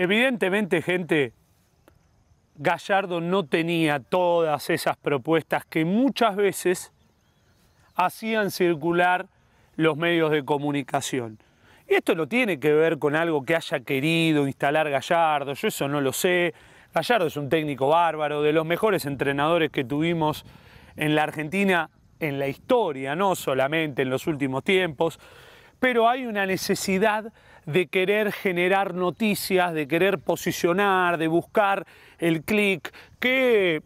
Evidentemente, gente, Gallardo no tenía todas esas propuestas que muchas veces hacían circular los medios de comunicación. Y esto no tiene que ver con algo que haya querido instalar Gallardo, yo eso no lo sé. Gallardo es un técnico bárbaro, de los mejores entrenadores que tuvimos en la Argentina en la historia, no solamente en los últimos tiempos, pero hay una necesidad de querer generar noticias, de querer posicionar, de buscar el clic, que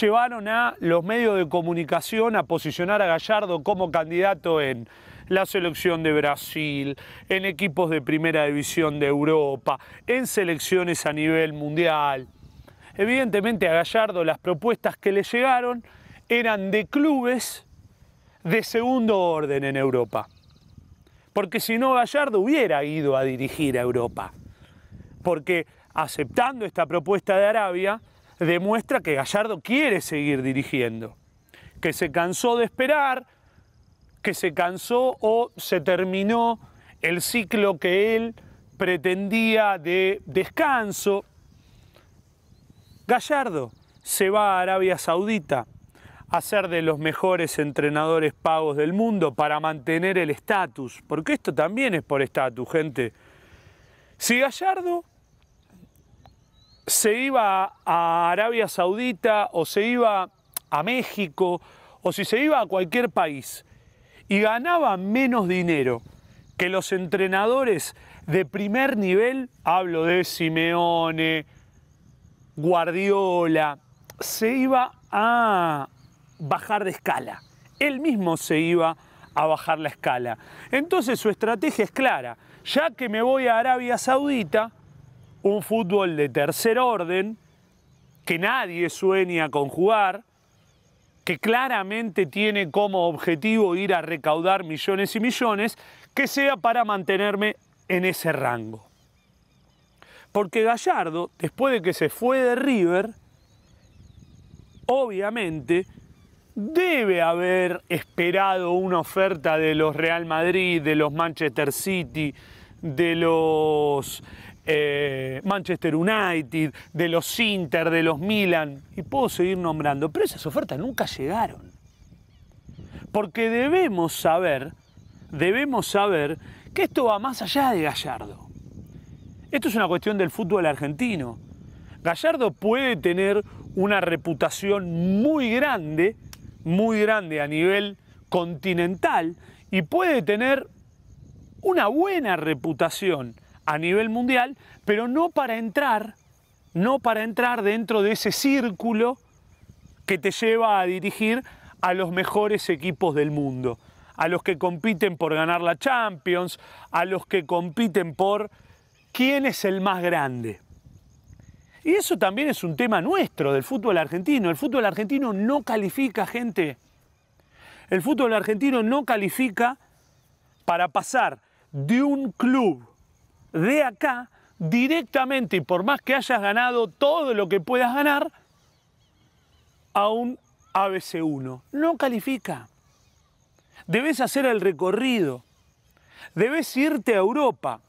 llevaron a los medios de comunicación a posicionar a Gallardo como candidato en la selección de Brasil, en equipos de primera división de Europa, en selecciones a nivel mundial. Evidentemente a Gallardo las propuestas que le llegaron eran de clubes de segundo orden en Europa. Porque si no, Gallardo hubiera ido a dirigir a Europa. Porque aceptando esta propuesta de Arabia, demuestra que Gallardo quiere seguir dirigiendo, que se cansó de esperar, que se cansó o se terminó el ciclo que él pretendía de descanso. Gallardo se va a Arabia Saudita a ser de los mejores entrenadores pagos del mundo para mantener el estatus, porque esto también es por estatus, gente. Si Gallardo se iba a Arabia Saudita o se iba a México o si se iba a cualquier país y ganaba menos dinero que los entrenadores de primer nivel, hablo de Simeone, Guardiola, se iba a bajar de escala. Él mismo se iba a bajar la escala. Entonces su estrategia es clara. Ya que me voy a Arabia Saudita, un fútbol de tercer orden, que nadie sueña con jugar, que claramente tiene como objetivo ir a recaudar millones y millones, que sea para mantenerme en ese rango. Porque Gallardo, después de que se fue de River, obviamente debe haber esperado una oferta de los Real Madrid, de los Manchester City, de los eh, Manchester United, de los Inter, de los Milan, y puedo seguir nombrando, pero esas ofertas nunca llegaron. Porque debemos saber, debemos saber que esto va más allá de Gallardo. Esto es una cuestión del fútbol argentino. Gallardo puede tener una reputación muy grande muy grande a nivel continental y puede tener una buena reputación a nivel mundial, pero no para entrar, no para entrar dentro de ese círculo que te lleva a dirigir a los mejores equipos del mundo, a los que compiten por ganar la Champions, a los que compiten por quién es el más grande. Y eso también es un tema nuestro del fútbol argentino. El fútbol argentino no califica gente. El fútbol argentino no califica para pasar de un club de acá directamente, y por más que hayas ganado todo lo que puedas ganar, a un ABC1. No califica. Debes hacer el recorrido. Debes irte a Europa.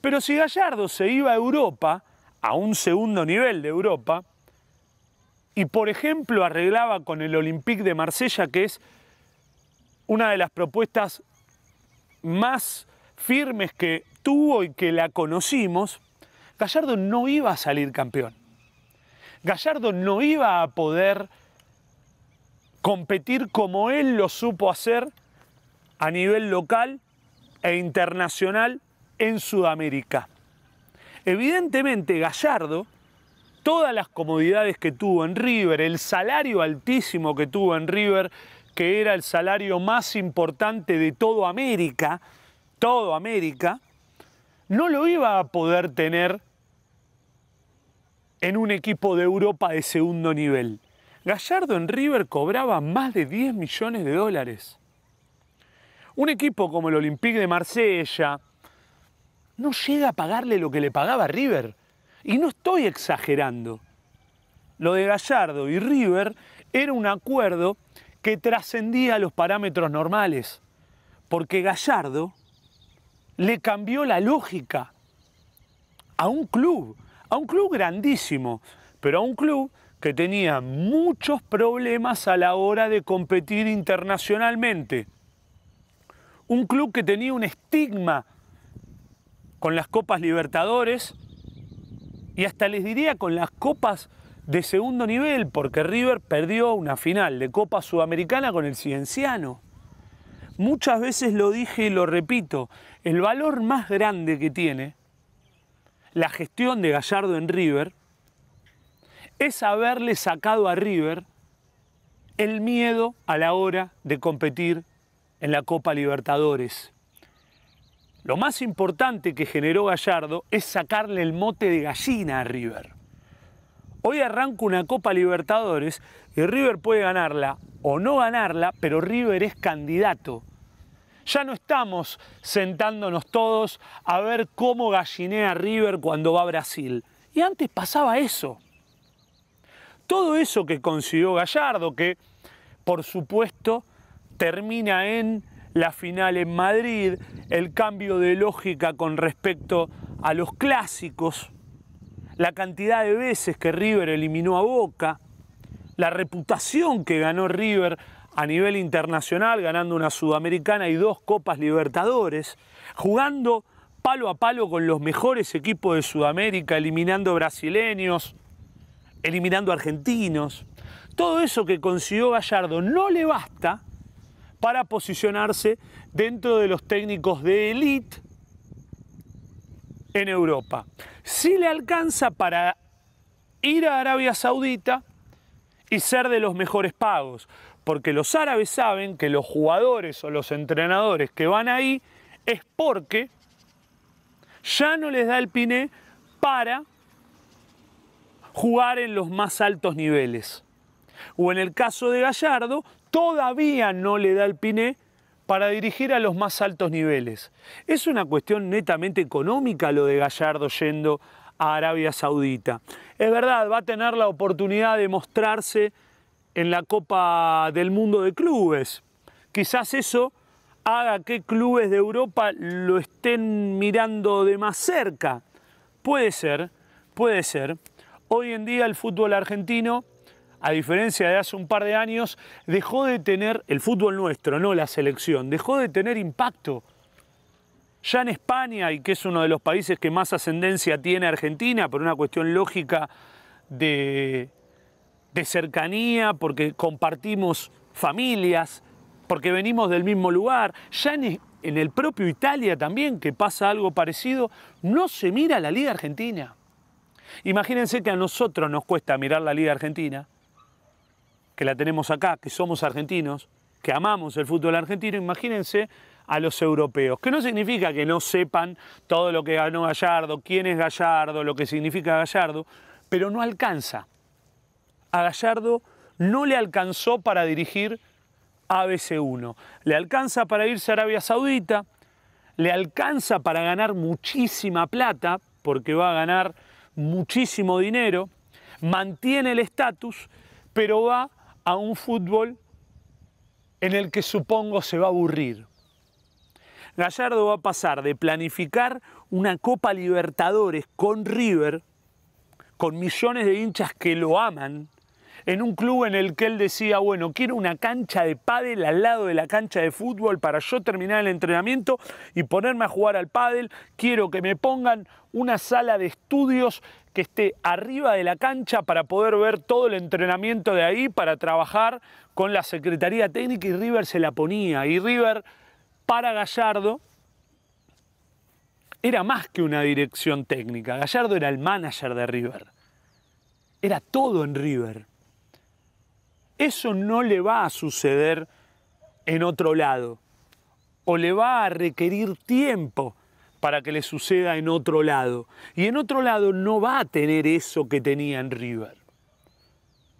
Pero si Gallardo se iba a Europa, a un segundo nivel de Europa y, por ejemplo, arreglaba con el Olympique de Marsella, que es una de las propuestas más firmes que tuvo y que la conocimos, Gallardo no iba a salir campeón. Gallardo no iba a poder competir como él lo supo hacer a nivel local e internacional en Sudamérica. Evidentemente Gallardo, todas las comodidades que tuvo en River, el salario altísimo que tuvo en River, que era el salario más importante de todo América, todo América, no lo iba a poder tener en un equipo de Europa de segundo nivel. Gallardo en River cobraba más de 10 millones de dólares. Un equipo como el Olympique de Marsella, no llega a pagarle lo que le pagaba River. Y no estoy exagerando. Lo de Gallardo y River era un acuerdo que trascendía los parámetros normales, porque Gallardo le cambió la lógica a un club, a un club grandísimo, pero a un club que tenía muchos problemas a la hora de competir internacionalmente. Un club que tenía un estigma con las Copas Libertadores y hasta les diría con las Copas de segundo nivel, porque River perdió una final de Copa Sudamericana con el Cienciano. Muchas veces lo dije y lo repito, el valor más grande que tiene la gestión de Gallardo en River es haberle sacado a River el miedo a la hora de competir en la Copa Libertadores. Lo más importante que generó Gallardo es sacarle el mote de gallina a River. Hoy arranca una Copa Libertadores y River puede ganarla o no ganarla, pero River es candidato. Ya no estamos sentándonos todos a ver cómo gallinea River cuando va a Brasil. Y antes pasaba eso. Todo eso que consiguió Gallardo, que por supuesto termina en la final en Madrid, el cambio de lógica con respecto a los clásicos, la cantidad de veces que River eliminó a Boca, la reputación que ganó River a nivel internacional, ganando una sudamericana y dos Copas Libertadores, jugando palo a palo con los mejores equipos de Sudamérica, eliminando brasileños, eliminando argentinos. Todo eso que consiguió Gallardo no le basta para posicionarse dentro de los técnicos de élite en Europa. Si le alcanza para ir a Arabia Saudita y ser de los mejores pagos, porque los árabes saben que los jugadores o los entrenadores que van ahí es porque ya no les da el piné para jugar en los más altos niveles. O en el caso de Gallardo, todavía no le da el piné para dirigir a los más altos niveles. Es una cuestión netamente económica lo de Gallardo yendo a Arabia Saudita. Es verdad, va a tener la oportunidad de mostrarse en la Copa del Mundo de Clubes. Quizás eso haga que clubes de Europa lo estén mirando de más cerca. Puede ser, puede ser. Hoy en día el fútbol argentino a diferencia de hace un par de años, dejó de tener el fútbol nuestro, no la selección, dejó de tener impacto. Ya en España, y que es uno de los países que más ascendencia tiene Argentina, por una cuestión lógica de, cercanía, porque compartimos familias, porque venimos del mismo lugar, ya en, en el propio Italia también, que pasa algo parecido, no se mira la Liga Argentina. Imagínense que a nosotros nos cuesta mirar la Liga Argentina, que la tenemos acá, que somos argentinos, que amamos el fútbol argentino, imagínense a los europeos, que no significa que no sepan todo lo que ganó Gallardo, quién es Gallardo, lo que significa Gallardo, pero no alcanza. A Gallardo no le alcanzó para dirigir ABC1, le alcanza para irse a Arabia Saudita, le alcanza para ganar muchísima plata, porque va a ganar muchísimo dinero, mantiene el estatus, pero va a un fútbol en el que supongo se va a aburrir. Gallardo va a pasar de planificar una Copa Libertadores con River, con millones de hinchas que lo aman, en un club en el que él decía, bueno, quiero una cancha de pádel al lado de la cancha de fútbol para yo terminar el entrenamiento y ponerme a jugar al pádel, quiero que me pongan una sala de estudios que esté arriba de la cancha para poder ver todo el entrenamiento de ahí, para trabajar con la Secretaría Técnica y River se la ponía. Y River, para Gallardo, era más que una dirección técnica. Gallardo era el manager de River. Era todo en River. Eso no le va a suceder en otro lado. O le va a requerir tiempo para que le suceda en otro lado. Y en otro lado no va a tener eso que tenía en River.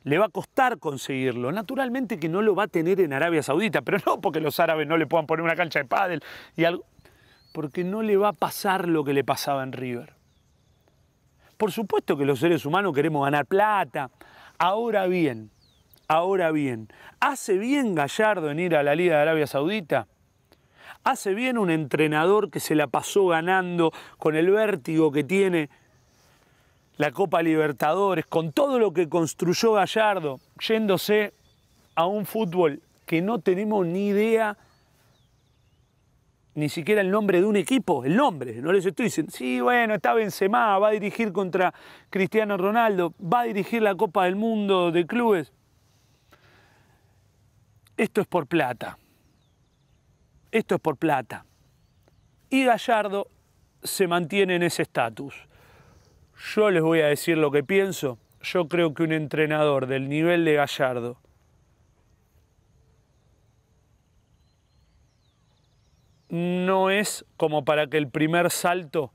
Le va a costar conseguirlo. Naturalmente que no lo va a tener en Arabia Saudita, pero no porque los árabes no le puedan poner una cancha de pádel y algo. Porque no le va a pasar lo que le pasaba en River. Por supuesto que los seres humanos queremos ganar plata. Ahora bien, ahora bien, ¿hace bien Gallardo en ir a la Liga de Arabia Saudita? ¿Hace bien un entrenador que se la pasó ganando con el vértigo que tiene la Copa Libertadores, con todo lo que construyó Gallardo, yéndose a un fútbol que no tenemos ni idea, ni siquiera el nombre de un equipo, el nombre, no les estoy diciendo, sí, bueno, está Benzema, va a dirigir contra Cristiano Ronaldo, va a dirigir la Copa del Mundo de clubes. Esto es por plata esto es por plata. Y Gallardo se mantiene en ese estatus. Yo les voy a decir lo que pienso. Yo creo que un entrenador del nivel de Gallardo no es como para que el primer salto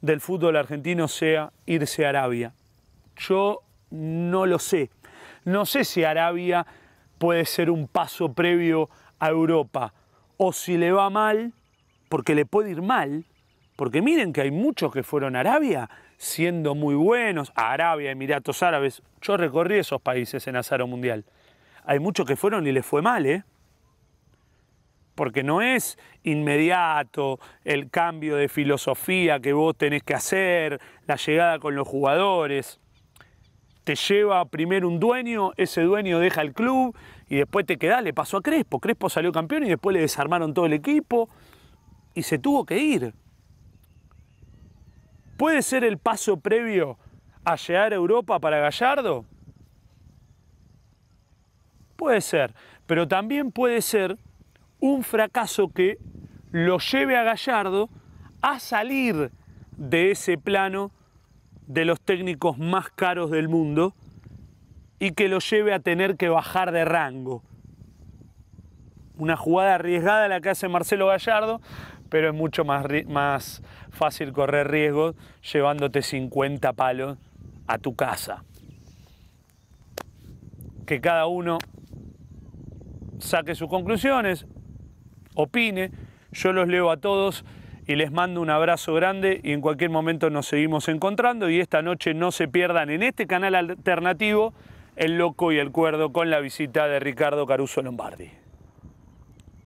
del fútbol argentino sea irse a Arabia. Yo no lo sé. No sé si Arabia puede ser un paso previo a Europa o si le va mal, porque le puede ir mal, porque miren que hay muchos que fueron a Arabia siendo muy buenos, a Arabia, Emiratos Árabes, yo recorrí esos países en Azaro Mundial. Hay muchos que fueron y les fue mal, ¿eh? Porque no es inmediato el cambio de filosofía que vos tenés que hacer, la llegada con los jugadores te lleva primero un dueño, ese dueño deja el club y después te queda, le pasó a Crespo, Crespo salió campeón y después le desarmaron todo el equipo y se tuvo que ir. ¿Puede ser el paso previo a llegar a Europa para Gallardo? Puede ser, pero también puede ser un fracaso que lo lleve a Gallardo a salir de ese plano de los técnicos más caros del mundo y que lo lleve a tener que bajar de rango. Una jugada arriesgada la que hace Marcelo Gallardo, pero es mucho más, más fácil correr riesgos llevándote 50 palos a tu casa. Que cada uno saque sus conclusiones, opine, yo los leo a todos y les mando un abrazo grande y en cualquier momento nos seguimos encontrando y esta noche no se pierdan en este canal alternativo El Loco y el Cuerdo con la visita de Ricardo Caruso Lombardi.